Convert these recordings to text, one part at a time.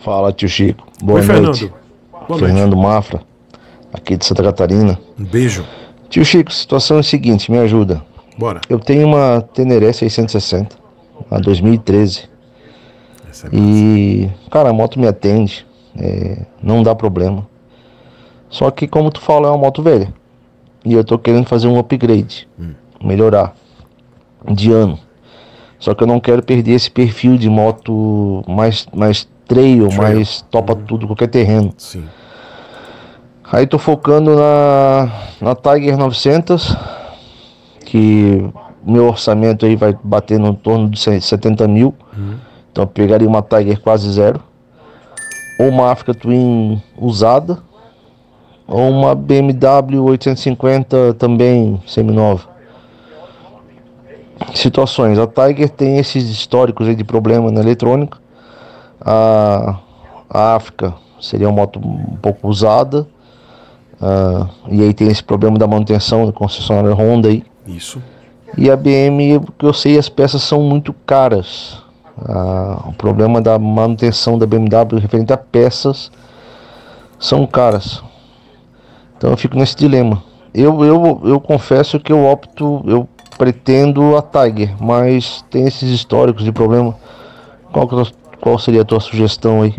Fala, tio Chico. Boa Oi, noite. Fernando. Boa Fernando noite. Mafra, aqui de Santa Catarina. Um beijo. Tio Chico, situação é a seguinte, me ajuda. Bora. Eu tenho uma Teneré 660, a 2013. É e, cara, a moto me atende, é, não dá problema. Só que, como tu fala, é uma moto velha. E eu tô querendo fazer um upgrade, hum. melhorar de ano. Só que eu não quero perder esse perfil de moto mais, mais trail, trail. mas topa uhum. tudo, qualquer terreno. Sim. Aí tô focando na, na Tiger 900, que meu orçamento aí vai bater no torno de 70 mil. Uhum. Então eu pegaria uma Tiger quase zero, ou uma Africa Twin usada, ou uma BMW 850 também seminova situações. A Tiger tem esses históricos aí de problema na eletrônica a, África seria uma moto um pouco usada. Uh, e aí tem esse problema da manutenção do concessionário Honda aí. Isso. E a BM, que eu sei, as peças são muito caras. Uh, o problema da manutenção da BMW referente a peças são caras. Então eu fico nesse dilema. Eu, eu, eu confesso que eu opto, eu pretendo a Tiger, mas tem esses históricos de problema com qual seria a tua sugestão aí?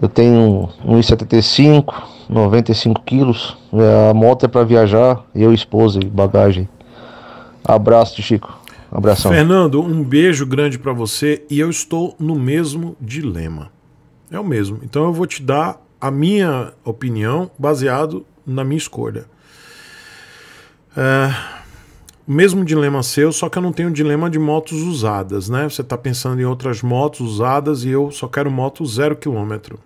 Eu tenho 1,75, 95 quilos. É, a moto é para viajar, eu, esposa e bagagem. Abraço, Chico. Abração. Fernando, um beijo grande para você e eu estou no mesmo dilema. É o mesmo. Então eu vou te dar a minha opinião baseado na minha escolha. É mesmo dilema seu, só que eu não tenho dilema de motos usadas, né? Você está pensando em outras motos usadas e eu só quero moto zero quilômetro.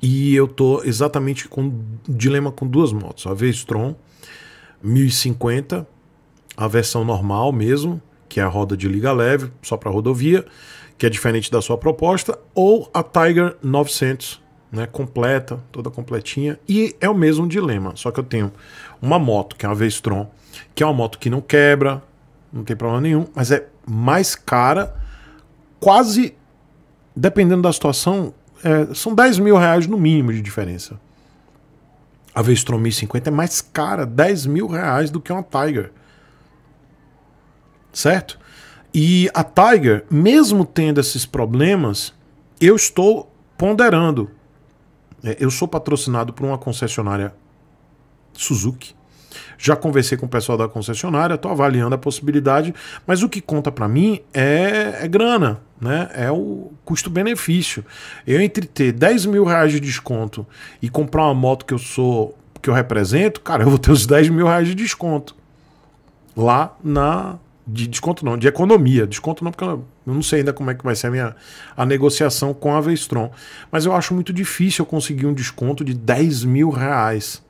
E eu tô exatamente com dilema com duas motos, a V-Strom 1050, a versão normal mesmo, que é a roda de liga leve, só para rodovia, que é diferente da sua proposta, ou a Tiger 900 né, completa, toda completinha. E é o mesmo dilema, só que eu tenho uma moto, que é uma Vestron, que é uma moto que não quebra, não tem problema nenhum, mas é mais cara, quase, dependendo da situação, é, são 10 mil reais no mínimo de diferença. A Vestron 1050 é mais cara, 10 mil reais do que uma Tiger. Certo? E a Tiger, mesmo tendo esses problemas, eu estou ponderando é, eu sou patrocinado por uma concessionária Suzuki. Já conversei com o pessoal da concessionária, estou avaliando a possibilidade, mas o que conta para mim é, é, grana, né? é o custo-benefício. Eu entre ter 10 mil reais de desconto e comprar uma moto que eu sou, que eu represento, cara, eu vou ter os 10 mil reais de desconto lá na de desconto não, de economia. Desconto não, porque eu não sei ainda como é que vai ser a minha a negociação com a Vestron. Mas eu acho muito difícil eu conseguir um desconto de 10 mil reais.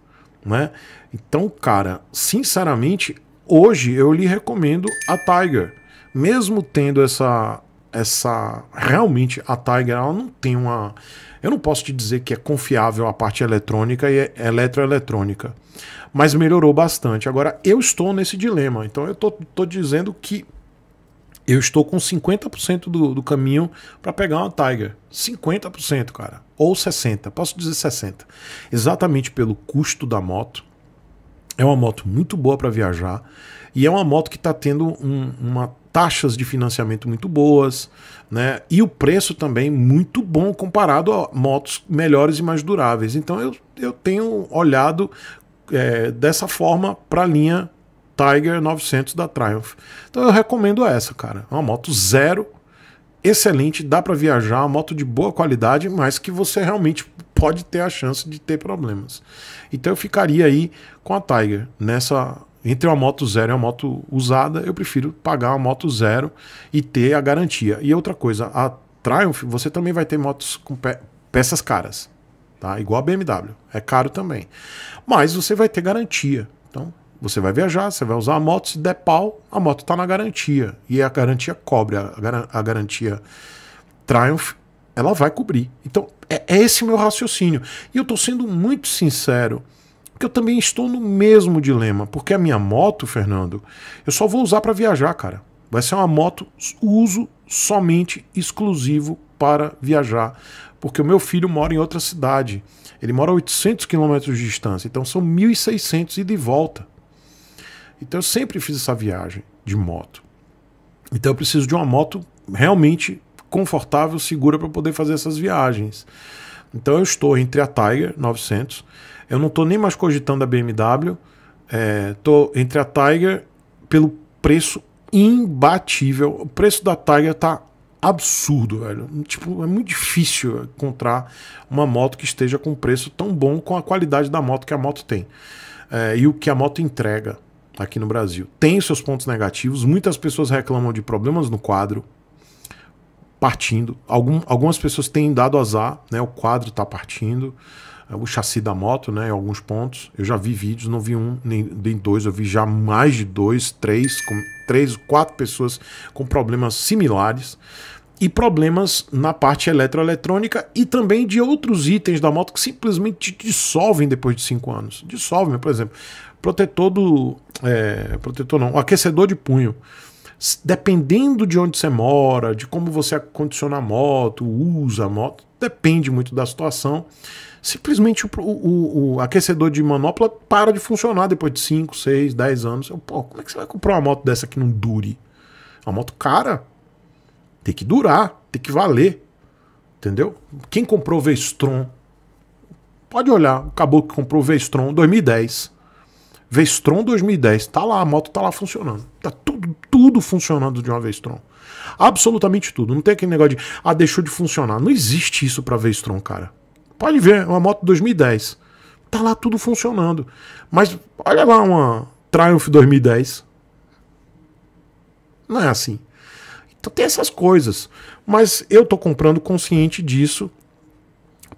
Né? Então, cara, sinceramente, hoje eu lhe recomendo a Tiger. Mesmo tendo essa, essa. Realmente, a Tiger ela não tem uma. Eu não posso te dizer que é confiável a parte eletrônica e eletroeletrônica, mas melhorou bastante. Agora, eu estou nesse dilema, então eu tô, tô dizendo que eu estou com 50% do, do caminho para pegar uma Tiger. 50%, cara. Ou 60%, posso dizer 60%. Exatamente pelo custo da moto. É uma moto muito boa para viajar e é uma moto que está tendo um, uma taxas de financiamento muito boas, né? E o preço também muito bom comparado a motos melhores e mais duráveis. Então eu, eu tenho olhado é, dessa forma para a linha Tiger 900 da Triumph. Então eu recomendo essa, cara. É uma moto zero, excelente, dá para viajar, uma moto de boa qualidade, mas que você realmente pode ter a chance de ter problemas. Então eu ficaria aí com a Tiger nessa entre uma moto zero e uma moto usada, eu prefiro pagar uma moto zero e ter a garantia. E outra coisa, a Triumph, você também vai ter motos com pe peças caras, tá? Igual a BMW, é caro também. Mas você vai ter garantia. Então, você vai viajar, você vai usar a moto, se der pau, a moto está na garantia. E a garantia cobre, a, gar a garantia Triumph, ela vai cobrir. Então, é, é esse meu raciocínio. E eu estou sendo muito sincero. Porque eu também estou no mesmo dilema. Porque a minha moto, Fernando, eu só vou usar para viajar, cara. Vai ser uma moto uso somente exclusivo para viajar. Porque o meu filho mora em outra cidade. Ele mora a 800 quilômetros de distância. Então são 1.600 e de volta. Então eu sempre fiz essa viagem de moto. Então eu preciso de uma moto realmente confortável, segura para poder fazer essas viagens. Então eu estou entre a Tiger 900, eu não estou nem mais cogitando a BMW, estou é, entre a Tiger pelo preço imbatível. O preço da Tiger está absurdo, velho. Tipo, é muito difícil encontrar uma moto que esteja com preço tão bom com a qualidade da moto que a moto tem é, e o que a moto entrega aqui no Brasil. Tem seus pontos negativos, muitas pessoas reclamam de problemas no quadro, partindo. Algum, algumas pessoas têm dado azar, né? O quadro está partindo, o chassi da moto, né? Em alguns pontos. Eu já vi vídeos, não vi um nem, nem dois, eu vi já mais de dois, três, com, três, quatro pessoas com problemas similares. E problemas na parte eletroeletrônica e também de outros itens da moto que simplesmente dissolvem depois de cinco anos. Dissolvem, por exemplo, protetor do. É, protetor não, aquecedor de punho dependendo de onde você mora, de como você acondiciona a moto, usa a moto, depende muito da situação. Simplesmente o, o, o aquecedor de manopla para de funcionar depois de 5, 6, 10 anos. Eu, pô, como é que você vai comprar uma moto dessa que não dure? Uma moto cara. Tem que durar, tem que valer. Entendeu? Quem comprou o Vestron? Pode olhar, acabou que comprou o Vestron 2010. Vestron 2010, tá lá, a moto tá lá funcionando. Tá tudo, tudo funcionando de uma Vestron. Absolutamente tudo. Não tem aquele negócio de, ah, deixou de funcionar. Não existe isso pra Vestron, cara. Pode ver, uma moto 2010. Tá lá tudo funcionando. Mas olha lá uma Triumph 2010. Não é assim. Então tem essas coisas. Mas eu tô comprando consciente disso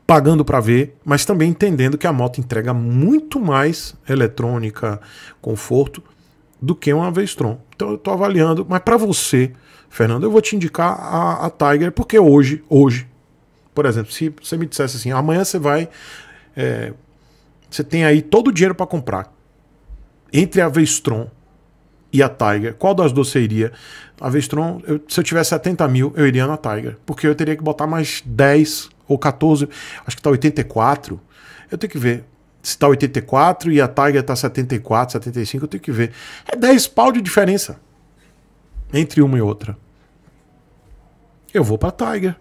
pagando para ver, mas também entendendo que a moto entrega muito mais eletrônica, conforto do que uma Vestron. Então eu estou avaliando, mas para você, Fernando, eu vou te indicar a, a, Tiger, porque hoje, hoje, por exemplo, se você me dissesse assim, amanhã você vai, é, você tem aí todo o dinheiro para comprar entre a Vestron e a Tiger, qual das duas iria? A Vestron, se eu tivesse 70 mil, eu iria na Tiger, porque eu teria que botar mais 10 ou 14, acho que tá 84. Eu tenho que ver. Se tá 84 e a Tiger tá 74, 75, eu tenho que ver. É 10 pau de diferença entre uma e outra. Eu vou pra Tiger.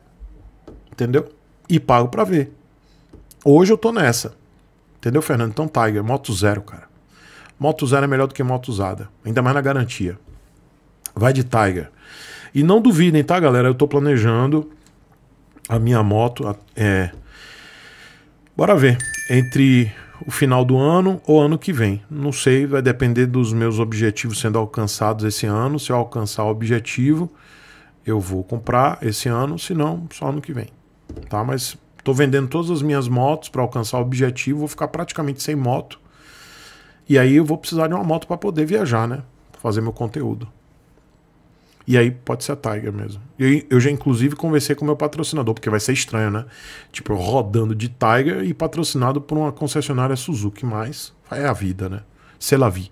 Entendeu? E pago pra ver. Hoje eu tô nessa. Entendeu, Fernando? Então, Tiger, moto zero, cara. Moto zero é melhor do que moto usada. Ainda mais na garantia. Vai de Tiger. E não duvidem, tá, galera? Eu tô planejando a minha moto. É, bora ver. Entre o final do ano ou ano que vem. Não sei, vai depender dos meus objetivos sendo alcançados esse ano. Se eu alcançar o objetivo, eu vou comprar esse ano, se não, só ano que vem. Tá? Mas estou vendendo todas as minhas motos para alcançar o objetivo, vou ficar praticamente sem moto. E aí eu vou precisar de uma moto para poder viajar, né? Fazer meu conteúdo. E aí pode ser a Tiger mesmo. Eu, eu já, inclusive, conversei com meu patrocinador, porque vai ser estranho, né? Tipo, eu rodando de Tiger e patrocinado por uma concessionária Suzuki, mas é a vida, né? C'est la vie.